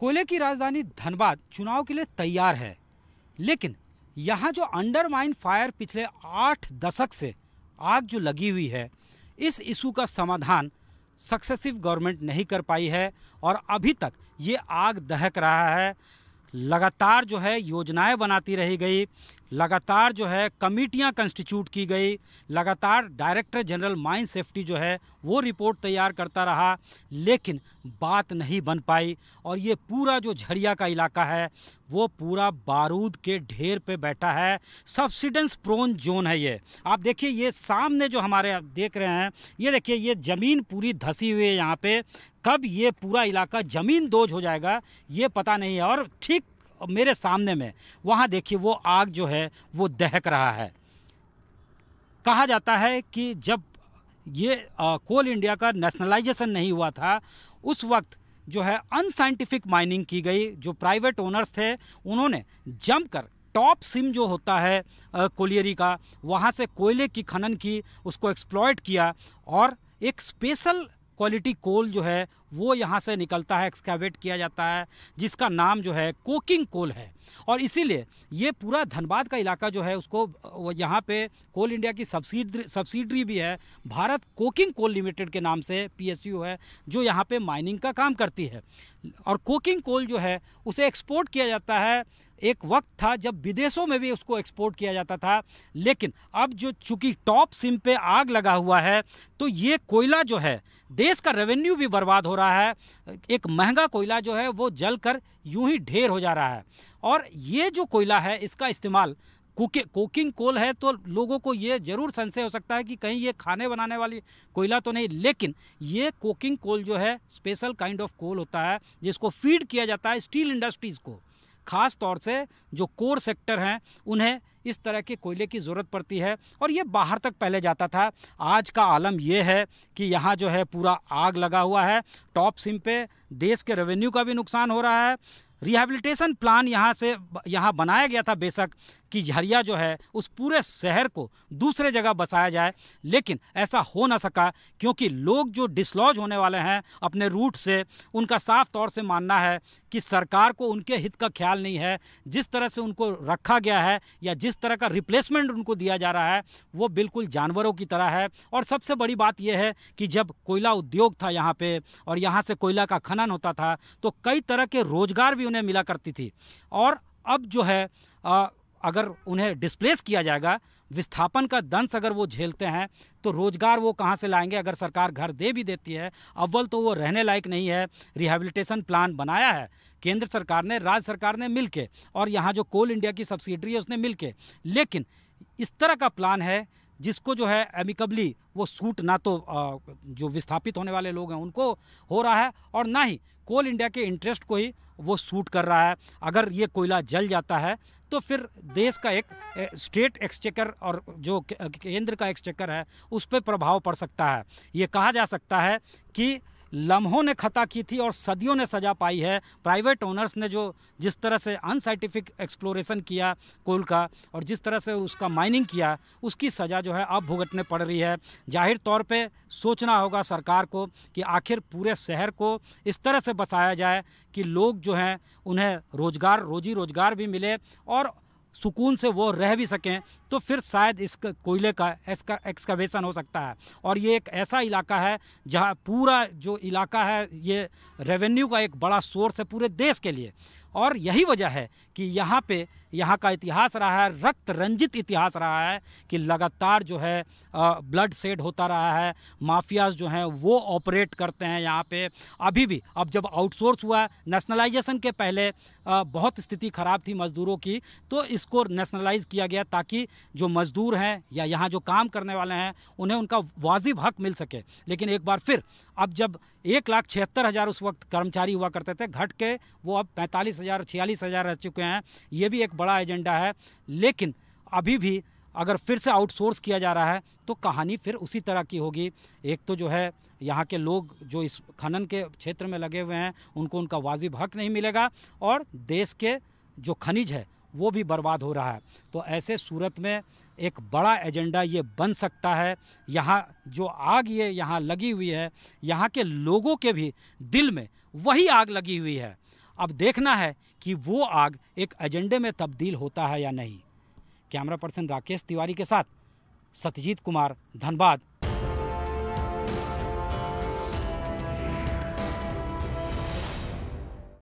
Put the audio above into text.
कोयले की राजधानी धनबाद चुनाव के लिए तैयार है लेकिन यहाँ जो अंडरमाइन फायर पिछले आठ दशक से आग जो लगी हुई है इस इशू का समाधान सक्सेसिव गवर्नमेंट नहीं कर पाई है और अभी तक ये आग दहक रहा है लगातार जो है योजनाएं बनाती रही गई लगातार जो है कमेटियां कंस्टिट्यूट की गई लगातार डायरेक्टर जनरल माइन सेफ्टी जो है वो रिपोर्ट तैयार करता रहा लेकिन बात नहीं बन पाई और ये पूरा जो झड़िया का इलाका है वो पूरा बारूद के ढेर पे बैठा है सब्सिडेंस प्रोन जोन है ये आप देखिए ये सामने जो हमारे आप देख रहे हैं ये देखिए ये ज़मीन पूरी धसी हुई है यहाँ पे कब ये पूरा इलाका ज़मीन दोज हो जाएगा ये पता नहीं है और ठीक मेरे सामने में वहाँ देखिए वो आग जो है वो दहक रहा है कहा जाता है कि जब ये कोल इंडिया का नेशनलाइजेशन नहीं हुआ था उस वक्त जो है अनसाइंटिफिक माइनिंग की गई जो प्राइवेट ओनर्स थे उन्होंने जमकर टॉप सिम जो होता है कोलियरी का वहाँ से कोयले की खनन की उसको एक्सप्लॉयट किया और एक स्पेशल क्वालिटी कोल जो है वो यहाँ से निकलता है एक्सकावेट किया जाता है जिसका नाम जो है कोकिंग कोल है और इसीलिए ये पूरा धनबाद का इलाका जो है उसको यहाँ पे कोल इंडिया की सब्सिडरी सब्सिडरी भी है भारत कोकिंग कोल लिमिटेड के नाम से पीएसयू है जो यहाँ पे माइनिंग का काम करती है और कोकिंग कोल जो है उसे एक्सपोर्ट किया जाता है एक वक्त था जब विदेशों में भी उसको एक्सपोर्ट किया जाता था लेकिन अब जो चूँकि टॉप सिम पे आग लगा हुआ है तो ये कोयला जो है देश का रेवेन्यू भी बर्बाद हो रहा है एक महंगा कोयला जो है वो जल कर यूँ ही ढेर हो जा रहा है और ये जो कोयला है इसका इस्तेमाल कुके कोकिंग कोल है तो लोगों को ये जरूर संशय हो सकता है कि कहीं ये खाने बनाने वाली कोयला तो नहीं लेकिन ये कोकिंग कोल जो है स्पेशल काइंड ऑफ कोल होता है जिसको फीड किया जाता है स्टील इंडस्ट्रीज़ को ख़ास तौर से जो कोर सेक्टर हैं उन्हें इस तरह के कोयले की ज़रूरत पड़ती है और ये बाहर तक पहले जाता था आज का आलम यह है कि यहाँ जो है पूरा आग लगा हुआ है टॉप सिम पे देश के रेवेन्यू का भी नुकसान हो रहा है रिहैबिलिटेशन प्लान यहाँ से यहाँ बनाया गया था बेशक कि झरिया जो है उस पूरे शहर को दूसरे जगह बसाया जाए लेकिन ऐसा हो ना सका क्योंकि लोग जो डिसलॉज होने वाले हैं अपने रूट से उनका साफ तौर से मानना है कि सरकार को उनके हित का ख्याल नहीं है जिस तरह से उनको रखा गया है या जिस तरह का रिप्लेसमेंट उनको दिया जा रहा है वो बिल्कुल जानवरों की तरह है और सबसे बड़ी बात यह है कि जब कोयला उद्योग था यहाँ पे और यहाँ से कोयला का खनन होता था तो कई तरह के रोज़गार भी उन्हें मिला करती थी और अब जो है आ, अगर उन्हें डिस्प्लेस किया जाएगा विस्थापन का दंश अगर वो झेलते हैं तो रोज़गार वो कहाँ से लाएंगे अगर सरकार घर दे भी देती है अव्वल तो वो रहने लायक नहीं है रिहैबिलिटेशन प्लान बनाया है केंद्र सरकार ने राज्य सरकार ने मिल के और यहाँ जो कोल इंडिया की सब्सिडरी है उसने मिल के लेकिन इस तरह का प्लान है जिसको जो है एमिकबली वो सूट ना तो जो विस्थापित होने वाले लोग हैं उनको हो रहा है और ना ही कोल इंडिया के इंटरेस्ट को ही वो सूट कर रहा है अगर ये कोयला जल जाता है तो फिर देश का एक स्टेट एक्सचेकर और जो केंद्र का एक्सचेकर है उस पर प्रभाव पड़ सकता है ये कहा जा सकता है कि लम्हों ने खता की थी और सदियों ने सजा पाई है प्राइवेट ओनर्स ने जो जिस तरह से अनसाइंटिफिक एक्सप्लोरेशन किया कोल का और जिस तरह से उसका माइनिंग किया उसकी सज़ा जो है अब भुगतने पड़ रही है जाहिर तौर पे सोचना होगा सरकार को कि आखिर पूरे शहर को इस तरह से बसाया जाए कि लोग जो हैं उन्हें रोज़गार रोजी रोज़गार भी मिले और सुकून से वो रह भी सकें तो फिर शायद इस कोयले का एक्सकवेशन हो सकता है और ये एक ऐसा इलाका है जहाँ पूरा जो इलाका है ये रेवेन्यू का एक बड़ा सोर्स है पूरे देश के लिए और यही वजह है कि यहाँ पे यहाँ का इतिहास रहा है रक्त रंजित इतिहास रहा है कि लगातार जो है ब्लड सेड होता रहा है माफियाज जो हैं वो ऑपरेट करते हैं यहाँ पे अभी भी अब जब आउटसोर्स हुआ नेशनलाइजेशन के पहले बहुत स्थिति ख़राब थी मज़दूरों की तो इसको नेशनलाइज किया गया ताकि जो मज़दूर हैं या यहाँ जो काम करने वाले हैं उन्हें उनका वाजिब हक मिल सके लेकिन एक बार फिर अब जब एक लाख छिहत्तर हज़ार उस वक्त कर्मचारी हुआ करते थे घट के वो अब पैंतालीस हज़ार छियालीस हज़ार रह चुके हैं ये भी एक बड़ा एजेंडा है लेकिन अभी भी अगर फिर से आउटसोर्स किया जा रहा है तो कहानी फिर उसी तरह की होगी एक तो जो है यहाँ के लोग जो इस खनन के क्षेत्र में लगे हुए हैं उनको उनका वाजिब हक नहीं मिलेगा और देश के जो खनिज है वो भी बर्बाद हो रहा है तो ऐसे सूरत में एक बड़ा एजेंडा ये बन सकता है यहाँ जो आग ये यहाँ लगी हुई है यहाँ के लोगों के भी दिल में वही आग लगी हुई है अब देखना है कि वो आग एक एजेंडे में तब्दील होता है या नहीं कैमरा पर्सन राकेश तिवारी के साथ सत्यजीत कुमार धनबाद